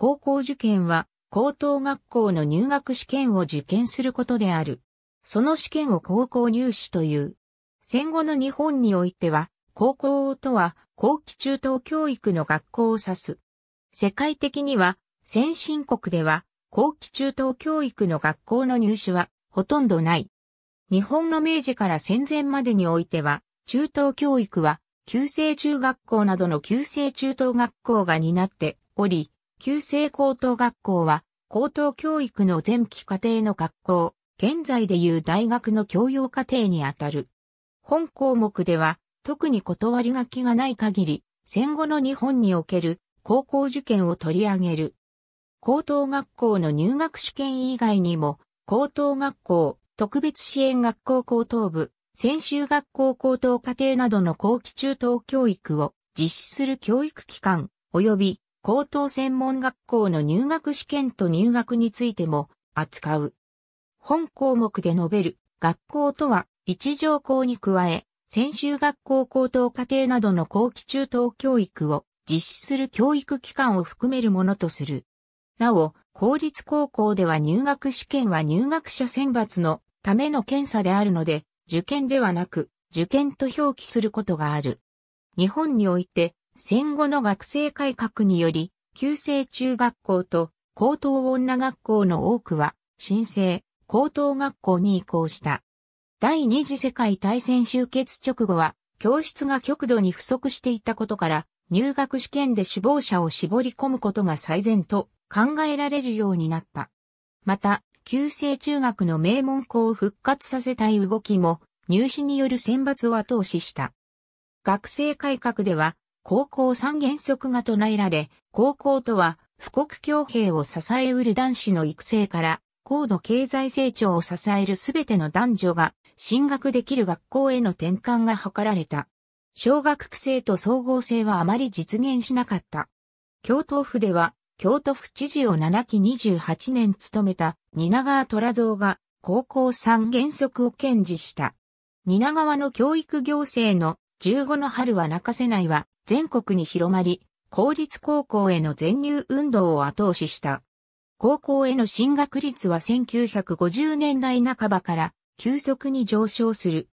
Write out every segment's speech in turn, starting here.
高校受験は高等学校の入学試験を受験することである。その試験を高校入試という。戦後の日本においては、高校とは後期中等教育の学校を指す。世界的には、先進国では、後期中等教育の学校の入試はほとんどない。日本の明治から戦前までにおいては、中等教育は、旧制中学校などの旧制中等学校が担っており、旧制高等学校は、高等教育の前期課程の学校、現在でいう大学の教養課程にあたる。本項目では、特に断り書きがない限り、戦後の日本における高校受験を取り上げる。高等学校の入学試験以外にも、高等学校、特別支援学校高等部、専修学校高等課程などの後期中等教育を実施する教育機関、及び高等専門学校の入学試験と入学についても扱う。本項目で述べる学校とは一条校に加え、専修学校高等課程などの後期中等教育を実施する教育機関を含めるものとする。なお、公立高校では入学試験は入学者選抜のための検査であるので、受験ではなく、受験と表記することがある。日本において、戦後の学生改革により、旧制中学校と高等女学校の多くは、新制、高等学校に移行した。第二次世界大戦終結直後は、教室が極度に不足していたことから、入学試験で首謀者を絞り込むことが最善と考えられるようになった。また、旧制中学の名門校を復活させたい動きも、入試による選抜を後押しした。学生改革では、高校三原則が唱えられ、高校とは、富国強兵を支えうる男子の育成から、高度経済成長を支えるすべての男女が進学できる学校への転換が図られた。小学生と総合性はあまり実現しなかった。京都府では、京都府知事を7期28年務めた蜷川虎蔵が高校三原則を堅持した。蜷川の教育行政の15の春は泣かせないは全国に広まり、公立高校への全入運動を後押しした。高校への進学率は1950年代半ばから急速に上昇する。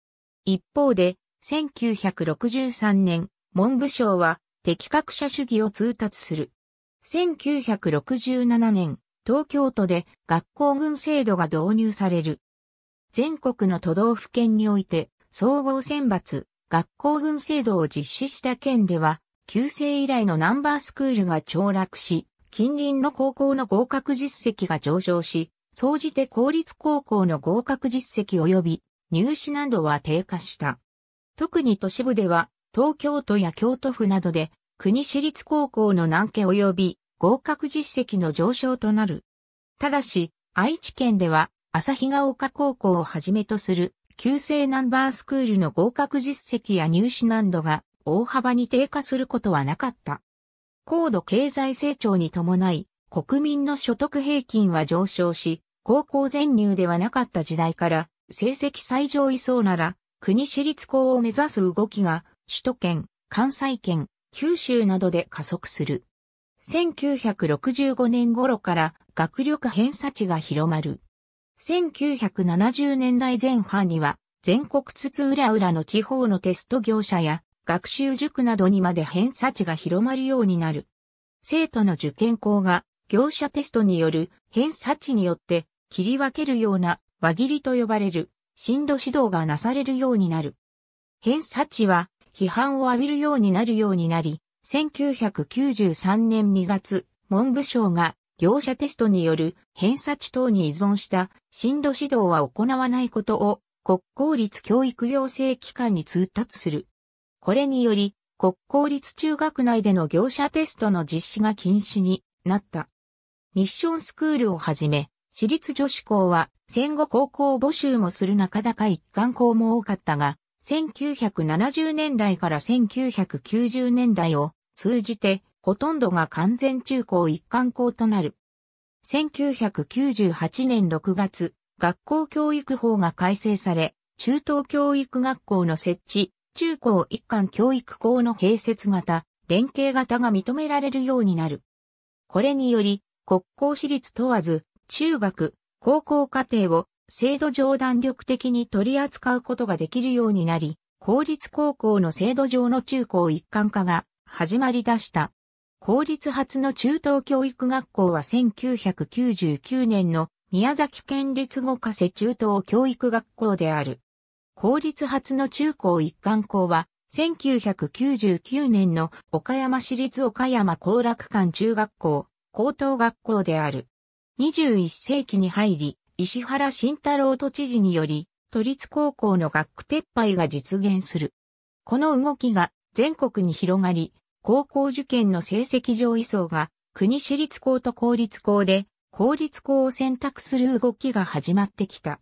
一方で、1963年、文部省は適格者主義を通達する。1967年、東京都で学校群制度が導入される。全国の都道府県において、総合選抜、学校群制度を実施した県では、旧制以来のナンバースクールが凋落し、近隣の高校の合格実績が上昇し、総じて公立高校の合格実績及び入試などは低下した。特に都市部では、東京都や京都府などで、国私立高校の難家及び合格実績の上昇となる。ただし、愛知県では、旭ヶ丘高校をはじめとする旧制ナンバースクールの合格実績や入試難度が大幅に低下することはなかった。高度経済成長に伴い、国民の所得平均は上昇し、高校全入ではなかった時代から、成績最上位層なら、国私立校を目指す動きが、首都圏、関西圏、九州などで加速する。1965年頃から学力偏差値が広まる。1970年代前半には、全国津々浦々の地方のテスト業者や学習塾などにまで偏差値が広まるようになる。生徒の受験校が業者テストによる偏差値によって切り分けるような輪切りと呼ばれる進路指導がなされるようになる。偏差値は批判を浴びるようになるようになり、1993年2月、文部省が業者テストによる偏差値等に依存した進路指導は行わないことを国公立教育行政機関に通達する。これにより、国公立中学内での業者テストの実施が禁止になった。ミッションスクールをはじめ、私立女子校は戦後高校募集もする中高一貫校も多かったが、1970年代から1990年代を通じてほとんどが完全中高一貫校となる。1998年6月、学校教育法が改正され、中等教育学校の設置、中高一貫教育校の併設型、連携型が認められるようになる。これにより、国公私立問わず、中学、高校課程を制度上弾力的に取り扱うことができるようになり、公立高校の制度上の中高一貫化が始まり出した。公立初の中等教育学校は1999年の宮崎県立五ヶ瀬中等教育学校である。公立初の中高一貫校は1999年の岡山市立岡山高楽館中学校、高等学校である。21世紀に入り、石原慎太郎都知事により、都立高校の学区撤廃が実現する。この動きが全国に広がり、高校受験の成績上位層が国私立校と公立校で公立校を選択する動きが始まってきた。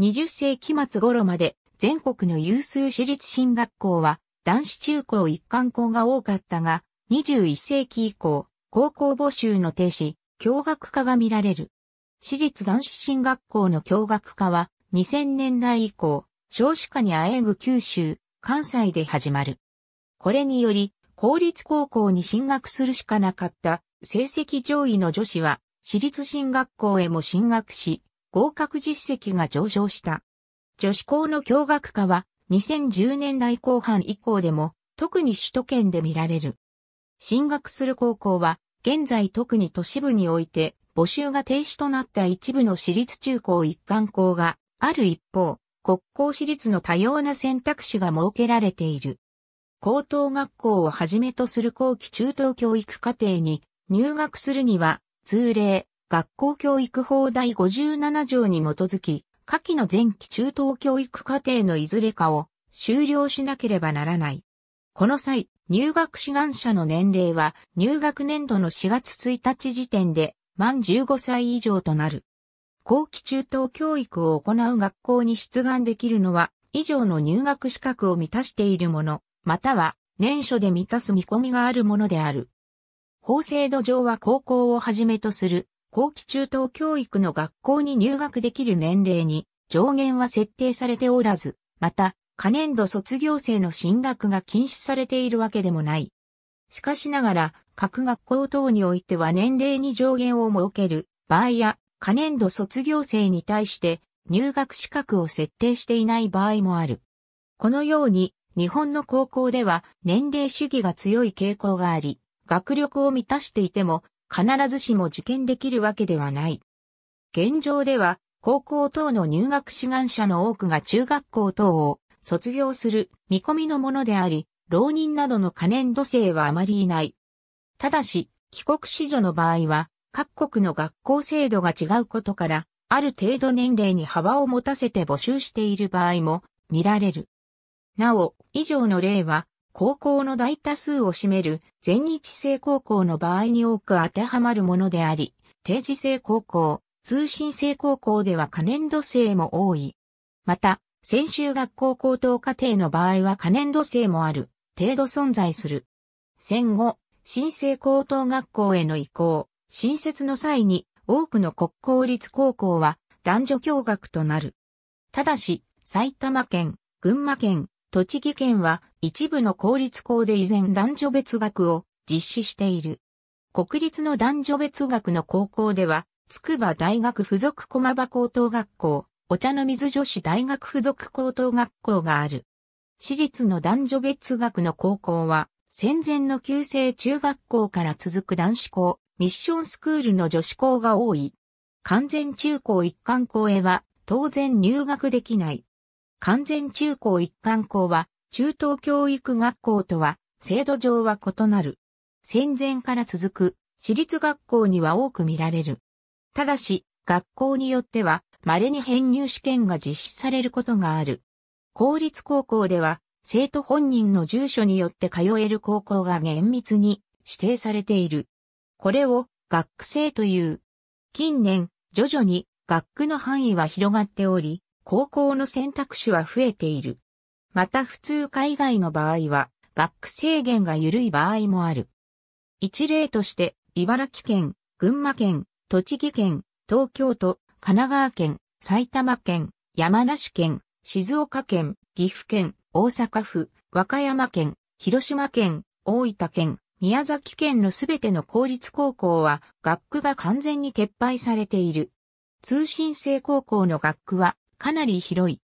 20世紀末頃まで全国の有数私立進学校は男子中高一貫校が多かったが、21世紀以降、高校募集の停止、共学化が見られる。私立男子進学校の共学化は2000年代以降、少子化にあえぐ九州、関西で始まる。これにより、公立高校に進学するしかなかった成績上位の女子は私立進学校へも進学し、合格実績が上昇した。女子校の共学化は2010年代後半以降でも特に首都圏で見られる。進学する高校は現在特に都市部において募集が停止となった一部の私立中高一貫校がある一方、国公私立の多様な選択肢が設けられている。高等学校をはじめとする後期中等教育課程に入学するには、通例、学校教育法第57条に基づき、下記の前期中等教育課程のいずれかを修了しなければならない。この際、入学志願者の年齢は入学年度の4月1日時点で満15歳以上となる。後期中等教育を行う学校に出願できるのは、以上の入学資格を満たしているもの、または年初で満たす見込みがあるものである。法制度上は高校をはじめとする後期中等教育の学校に入学できる年齢に上限は設定されておらず、また、可年度卒業生の進学が禁止されているわけでもない。しかしながら、各学校等においては年齢に上限を設ける場合や、可年度卒業生に対して入学資格を設定していない場合もある。このように、日本の高校では年齢主義が強い傾向があり、学力を満たしていても必ずしも受験できるわけではない。現状では高校等の入学志願者の多くが中学校等を卒業する見込みのものであり、浪人などの可燃度性はあまりいない。ただし、帰国子女の場合は、各国の学校制度が違うことから、ある程度年齢に幅を持たせて募集している場合も見られる。なお、以上の例は、高校の大多数を占める全日制高校の場合に多く当てはまるものであり、定時制高校、通信制高校では可燃度制も多い。また、専修学校高等課程の場合は可燃度制もある、程度存在する。戦後、新生高等学校への移行、新設の際に多くの国公立高校は男女共学となる。ただし、埼玉県、群馬県、栃木県は一部の公立校で依然男女別学を実施している。国立の男女別学の高校では、筑波大学附属駒場高等学校、お茶の水女子大学附属高等学校がある。私立の男女別学の高校は、戦前の旧制中学校から続く男子校、ミッションスクールの女子校が多い。完全中高一貫校へは、当然入学できない。完全中高一貫校は、中等教育学校とは、制度上は異なる。戦前から続く、私立学校には多く見られる。ただし、学校によっては、稀に編入試験が実施されることがある。公立高校では、生徒本人の住所によって通える高校が厳密に指定されている。これを学区制という。近年、徐々に学区の範囲は広がっており、高校の選択肢は増えている。また普通科以外の場合は、学区制限が緩い場合もある。一例として、茨城県、群馬県、栃木県、東京都、神奈川県、埼玉県、山梨県、静岡県、岐阜県、大阪府、和歌山県、広島県、大分県、宮崎県のすべての公立高校は学区が完全に撤廃されている。通信制高校の学区はかなり広い。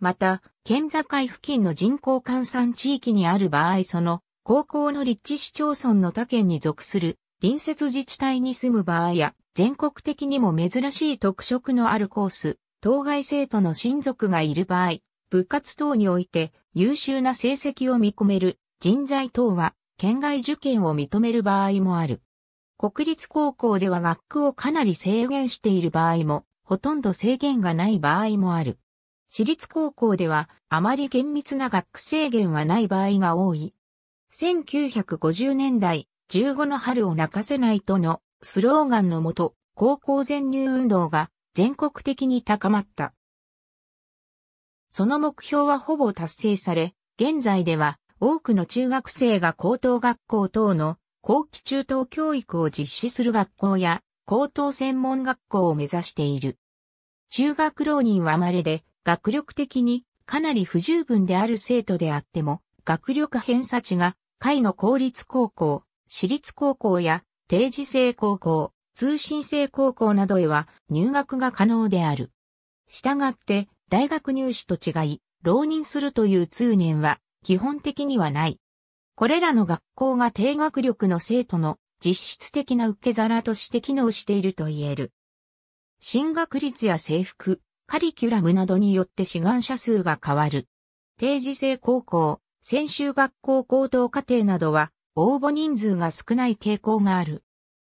また、県境付近の人口換算地域にある場合その、高校の立地市町村の他県に属する隣接自治体に住む場合や、全国的にも珍しい特色のあるコース、当該生徒の親族がいる場合、部活等において優秀な成績を見込める人材等は、県外受験を認める場合もある。国立高校では学区をかなり制限している場合もほとんど制限がない場合もある。私立高校ではあまり厳密な学区制限はない場合が多い。1950年代、15の春を泣かせないとのスローガンのもと、高校全入運動が全国的に高まった。その目標はほぼ達成され、現在では多くの中学生が高等学校等の後期中等教育を実施する学校や高等専門学校を目指している。中学浪人は稀で、学力的にかなり不十分である生徒であっても、学力偏差値が、会の公立高校、私立高校や定時制高校、通信制高校などへは入学が可能である。したがって、大学入試と違い、浪人するという通念は基本的にはない。これらの学校が低学力の生徒の実質的な受け皿として機能していると言える。進学率や制服、カリキュラムなどによって志願者数が変わる。定時制高校、専修学校高等課程などは応募人数が少ない傾向がある。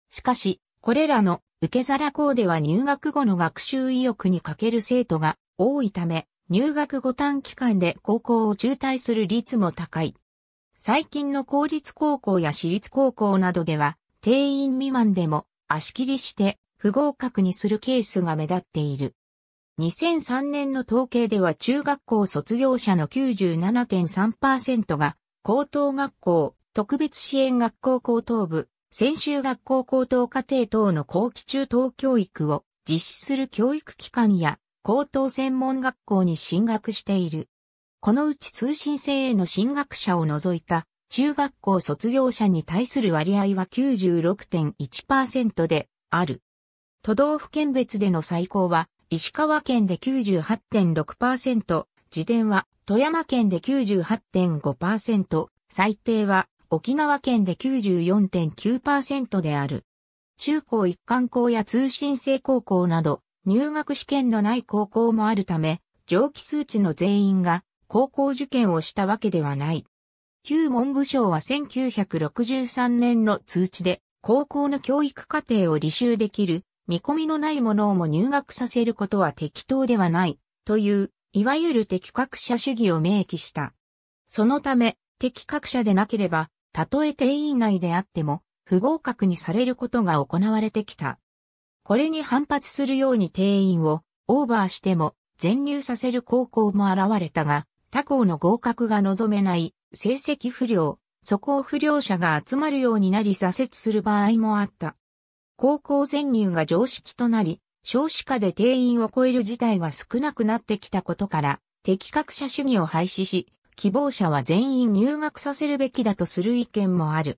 しかし、これらの受け皿校では入学後の学習意欲に欠ける生徒が多いため、入学後短期間で高校を中退する率も高い。最近の公立高校や私立高校などでは、定員未満でも足切りして不合格にするケースが目立っている。2003年の統計では中学校卒業者の97.3%が高等学校、特別支援学校高等部、専修学校高等課程等の後期中等教育を実施する教育機関や高等専門学校に進学している。このうち通信制への進学者を除いた中学校卒業者に対する割合は96.1%である。都道府県別での最高は、石川県で98.6%、自伝は富山県で98.5%、最低は沖縄県で94.9%である。中高一貫校や通信制高校など、入学試験のない高校もあるため、上記数値の全員が高校受験をしたわけではない。旧文部省は1963年の通知で、高校の教育課程を履修できる、見込みのないものをも入学させることは適当ではない、という、いわゆる適格者主義を明記した。そのため、適格者でなければ、たとえ定員内であっても、不合格にされることが行われてきた。これに反発するように定員をオーバーしても全入させる高校も現れたが、他校の合格が望めない成績不良、素行不良者が集まるようになり挫折する場合もあった。高校全入が常識となり、少子化で定員を超える事態が少なくなってきたことから、適格者主義を廃止し、希望者は全員入学させるべきだとする意見もある。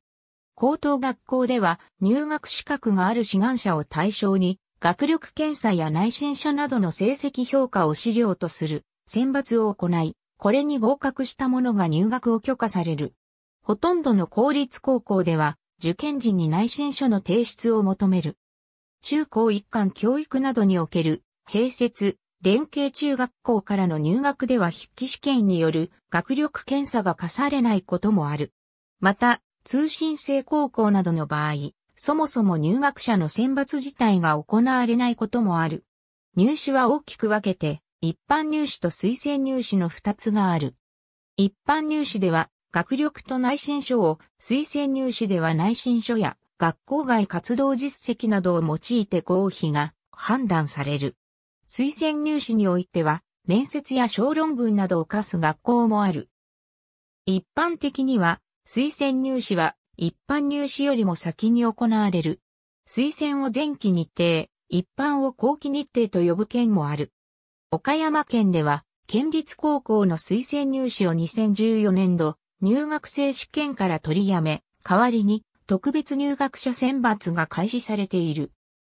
高等学校では入学資格がある志願者を対象に、学力検査や内申者などの成績評価を資料とする選抜を行い、これに合格した者が入学を許可される。ほとんどの公立高校では、受験時に内申書の提出を求める。中高一貫教育などにおける、併設、連携中学校からの入学では筆記試験による学力検査が課されないこともある。また、通信制高校などの場合、そもそも入学者の選抜自体が行われないこともある。入試は大きく分けて、一般入試と推薦入試の2つがある。一般入試では、学力と内申書を、推薦入試では内申書や、学校外活動実績などを用いて合否が判断される。推薦入試においては、面接や小論文などを課す学校もある。一般的には、推薦入試は一般入試よりも先に行われる。推薦を前期日程、一般を後期日程と呼ぶ件もある。岡山県では、県立高校の推薦入試を2014年度、入学生試験から取りやめ、代わりに特別入学者選抜が開始されている。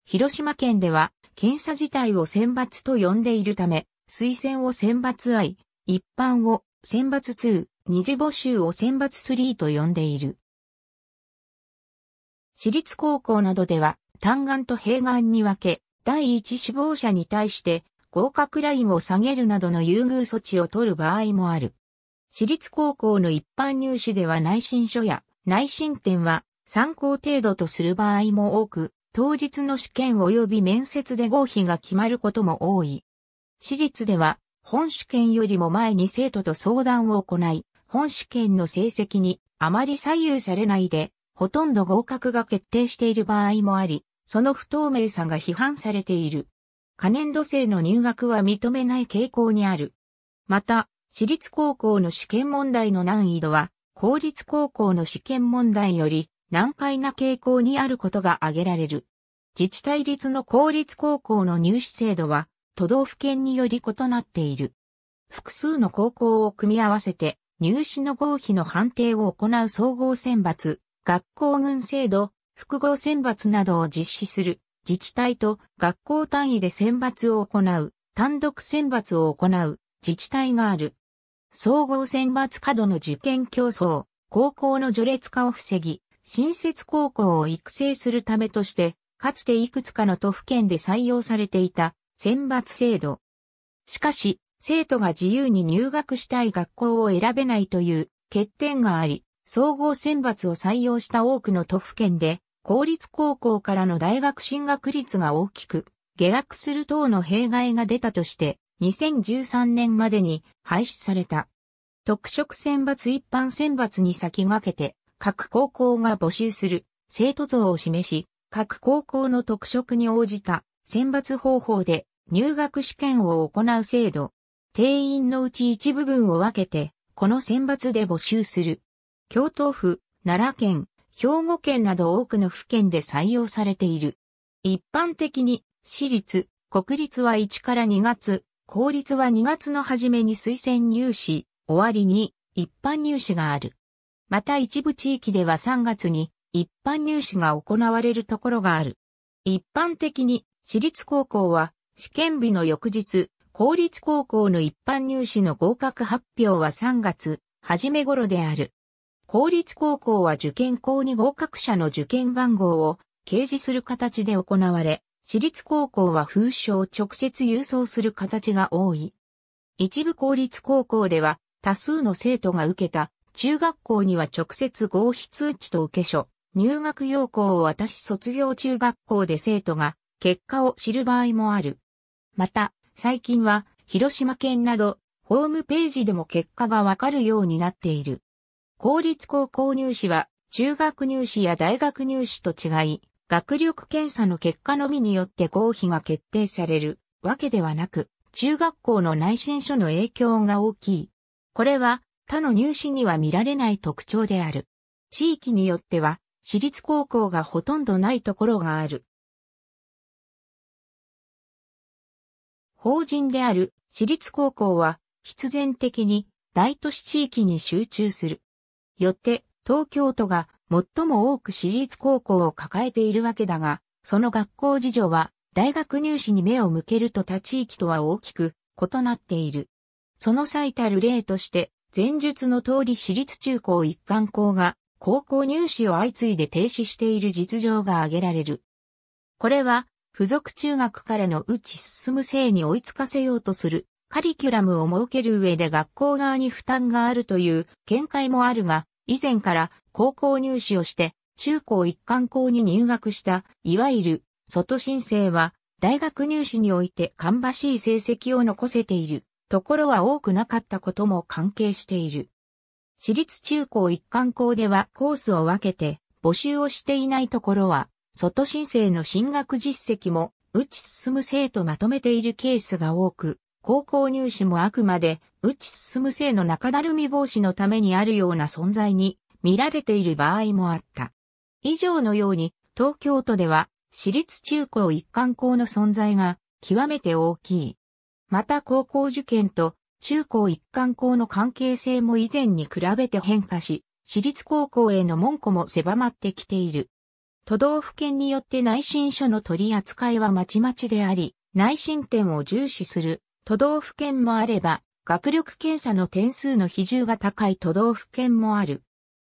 広島県では、検査自体を選抜と呼んでいるため、推薦を選抜愛、一般を選抜2、二次募集を選抜3と呼んでいる。私立高校などでは、単眼と併眼に分け、第一志望者に対して、合格ラインを下げるなどの優遇措置を取る場合もある。私立高校の一般入試では内申書や内申点は参考程度とする場合も多く、当日の試験及び面接で合否が決まることも多い。私立では本試験よりも前に生徒と相談を行い、本試験の成績にあまり左右されないで、ほとんど合格が決定している場合もあり、その不透明さが批判されている。可燃度制の入学は認めない傾向にある。また、私立高校の試験問題の難易度は、公立高校の試験問題より難解な傾向にあることが挙げられる。自治体立の公立高校の入試制度は、都道府県により異なっている。複数の高校を組み合わせて、入試の合否の判定を行う総合選抜、学校群制度、複合選抜などを実施する自治体と学校単位で選抜を行う、単独選抜を行う、自治体がある。総合選抜過度の受験競争、高校の序列化を防ぎ、新設高校を育成するためとして、かつていくつかの都府県で採用されていた選抜制度。しかし、生徒が自由に入学したい学校を選べないという欠点があり、総合選抜を採用した多くの都府県で公立高校からの大学進学率が大きく、下落する等の弊害が出たとして、2013年までに廃止された。特色選抜一般選抜に先駆けて、各高校が募集する生徒像を示し、各高校の特色に応じた選抜方法で入学試験を行う制度。定員のうち一部分を分けて、この選抜で募集する。京都府、奈良県、兵庫県など多くの府県で採用されている。一般的に、私立、国立は1から2月、公立は2月の初めに推薦入試、終わりに一般入試がある。また一部地域では3月に一般入試が行われるところがある。一般的に私立高校は試験日の翌日、公立高校の一般入試の合格発表は3月、初め頃である。公立高校は受験校に合格者の受験番号を掲示する形で行われ、私立高校は封書を直接郵送する形が多い。一部公立高校では多数の生徒が受けた中学校には直接合否通知と受け書、入学要項を渡し卒業中学校で生徒が結果を知る場合もある。また、最近は広島県などホームページでも結果がわかるようになっている。公立高校入試は、中学入試や大学入試と違い、学力検査の結果のみによって合否が決定されるわけではなく、中学校の内申書の影響が大きい。これは他の入試には見られない特徴である。地域によっては、私立高校がほとんどないところがある。法人である私立高校は必然的に大都市地域に集中する。よって、東京都が最も多く私立高校を抱えているわけだが、その学校事情は、大学入試に目を向けると他地域とは大きく異なっている。その最たる例として、前述の通り私立中高一貫校が高校入試を相次いで停止している実情が挙げられる。これは、付属中学からのうち進む性に追いつかせようとするカリキュラムを設ける上で学校側に負担があるという見解もあるが、以前から高校入試をして中高一貫校に入学した、いわゆる外申請は大学入試において芳しい成績を残せているところは多くなかったことも関係している。私立中高一貫校ではコースを分けて募集をしていないところは、外申請の進学実績も、打ち進む生徒まとめているケースが多く、高校入試もあくまで、打ち進む生の中だるみ防止のためにあるような存在に見られている場合もあった。以上のように、東京都では、私立中高一貫校の存在が極めて大きい。また高校受験と中高一貫校の関係性も以前に比べて変化し、私立高校への門戸も狭まってきている。都道府県によって内申書の取り扱いはまちまちであり、内申点を重視する都道府県もあれば、学力検査の点数の比重が高い都道府県もある。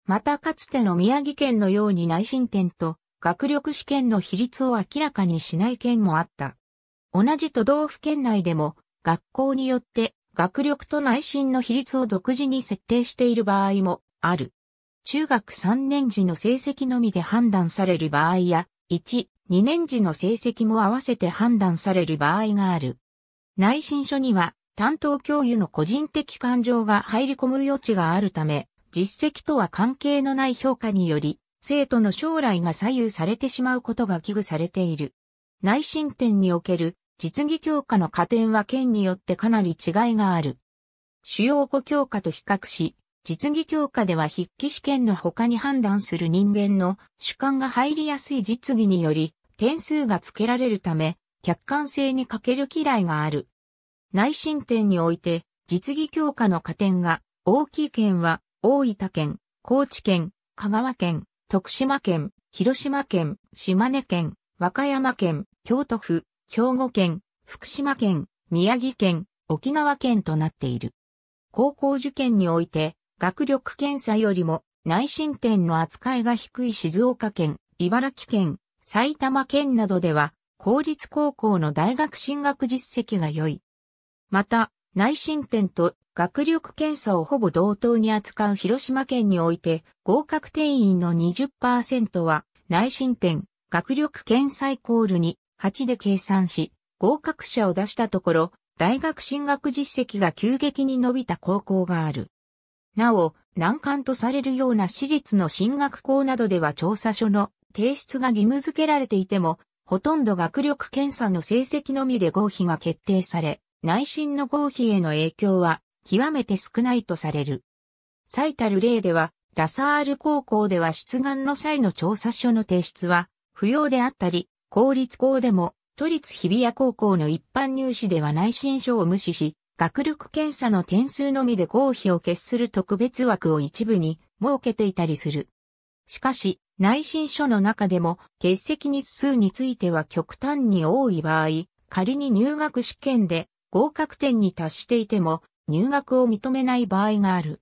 またかつての宮城県のように内申点と学力試験の比率を明らかにしない県もあった。同じ都道府県内でも学校によって学力と内申の比率を独自に設定している場合もある。中学3年時の成績のみで判断される場合や、1、2年時の成績も合わせて判断される場合がある。内申書には担当教諭の個人的感情が入り込む余地があるため、実績とは関係のない評価により、生徒の将来が左右されてしまうことが危惧されている。内申点における実技教科の加点は県によってかなり違いがある。主要5教科と比較し、実技教科では筆記試験の他に判断する人間の主観が入りやすい実技により点数が付けられるため、客観性に欠ける嫌いがある。内申点において、実技強化の加点が大きい県は大分県、高知県、香川県、徳島県、広島県、島根県、和歌山県、京都府、兵庫県、福島県、宮城県、沖縄県となっている。高校受験において、学力検査よりも内申点の扱いが低い静岡県、茨城県、埼玉県などでは、公立高校の大学進学実績が良い。また、内申点と学力検査をほぼ同等に扱う広島県において、合格定員の20%は、内申点、学力検査イコールに8で計算し、合格者を出したところ、大学進学実績が急激に伸びた高校がある。なお、難関とされるような私立の進学校などでは調査書の提出が義務付けられていても、ほとんど学力検査の成績のみで合否が決定され、内心の合否への影響は極めて少ないとされる。最たる例では、ラサール高校では出願の際の調査書の提出は不要であったり、公立校でも都立日比谷高校の一般入試では内申書を無視し、学力検査の点数のみで合否を決する特別枠を一部に設けていたりする。しかし、内申書の中でも欠席日数については極端に多い場合、仮に入学試験で合格点に達していても入学を認めない場合がある。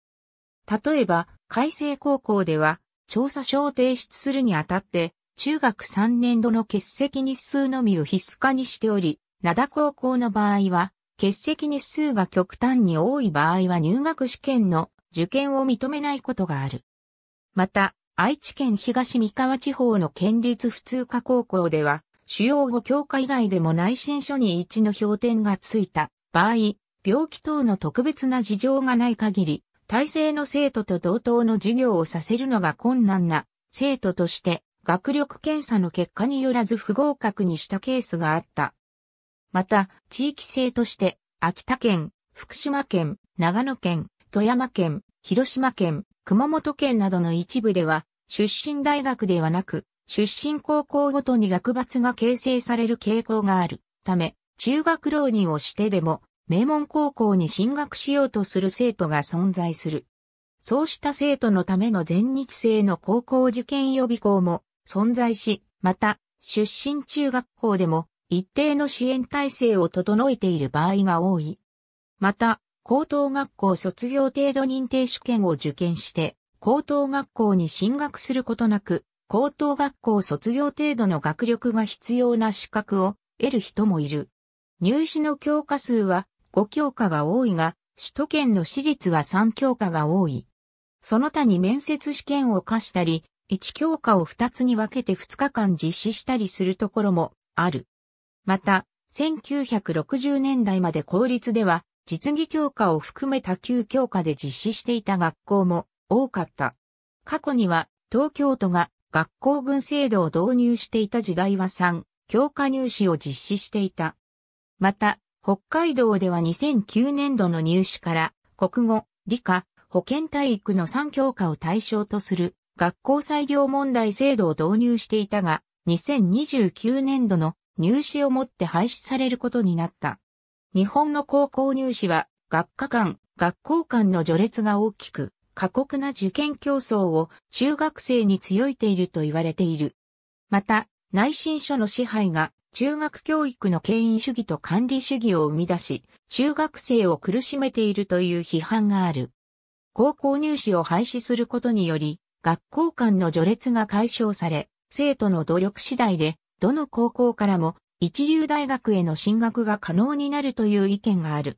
例えば、改正高校では調査書を提出するにあたって中学3年度の欠席日数のみを必須化にしており、灘高校の場合は欠席日数が極端に多い場合は入学試験の受験を認めないことがある。また、愛知県東三河地方の県立普通科高校では、主要語教科以外でも内申書に一の評点がついた場合、病気等の特別な事情がない限り、体制の生徒と同等の授業をさせるのが困難な生徒として、学力検査の結果によらず不合格にしたケースがあった。また、地域性として、秋田県、福島県、長野県、富山県、広島県、熊本県などの一部では、出身大学ではなく、出身高校ごとに学閥が形成される傾向があるため、中学浪人をしてでも、名門高校に進学しようとする生徒が存在する。そうした生徒のための全日制の高校受験予備校も存在し、また、出身中学校でも一定の支援体制を整えている場合が多い。また、高等学校卒業程度認定試験を受験して、高等学校に進学することなく、高等学校卒業程度の学力が必要な資格を得る人もいる。入試の教科数は5教科が多いが、首都圏の私立は3教科が多い。その他に面接試験を課したり、1教科を2つに分けて2日間実施したりするところもある。また、1960年代まで公立では実技教科を含め多級教科で実施していた学校も多かった。過去には東京都が学校群制度を導入していた時代は3、教科入試を実施していた。また、北海道では2009年度の入試から国語、理科、保健体育の3教科を対象とする学校裁量問題制度を導入していたが、2029年度の入試をもって廃止されることになった。日本の高校入試は学科間、学校間の序列が大きく、過酷な受験競争を中学生に強いていると言われている。また、内申書の支配が中学教育の権威主義と管理主義を生み出し、中学生を苦しめているという批判がある。高校入試を廃止することにより、学校間の序列が解消され、生徒の努力次第で、どの高校からも一流大学への進学が可能になるという意見がある。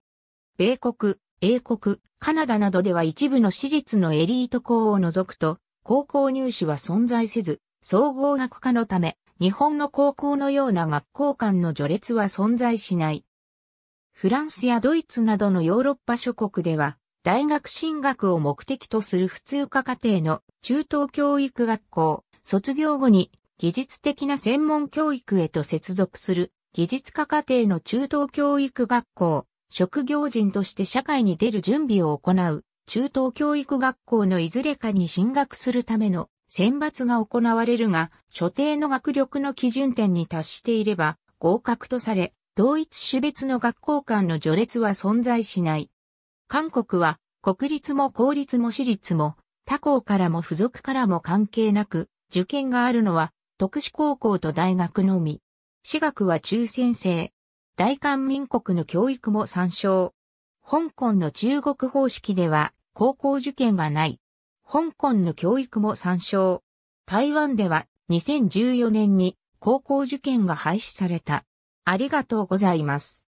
米国、英国、カナダなどでは一部の私立のエリート校を除くと、高校入試は存在せず、総合学科のため、日本の高校のような学校間の序列は存在しない。フランスやドイツなどのヨーロッパ諸国では、大学進学を目的とする普通科課程の中等教育学校、卒業後に技術的な専門教育へと接続する技術科課程の中等教育学校、職業人として社会に出る準備を行う中等教育学校のいずれかに進学するための選抜が行われるが、所定の学力の基準点に達していれば合格とされ、同一種別の学校間の序列は存在しない。韓国は国立も公立も私立も他校からも付属からも関係なく受験があるのは特殊高校と大学のみ。私学は中先生。大韓民国の教育も参照。香港の中国方式では高校受験がない。香港の教育も参照。台湾では2014年に高校受験が廃止された。ありがとうございます。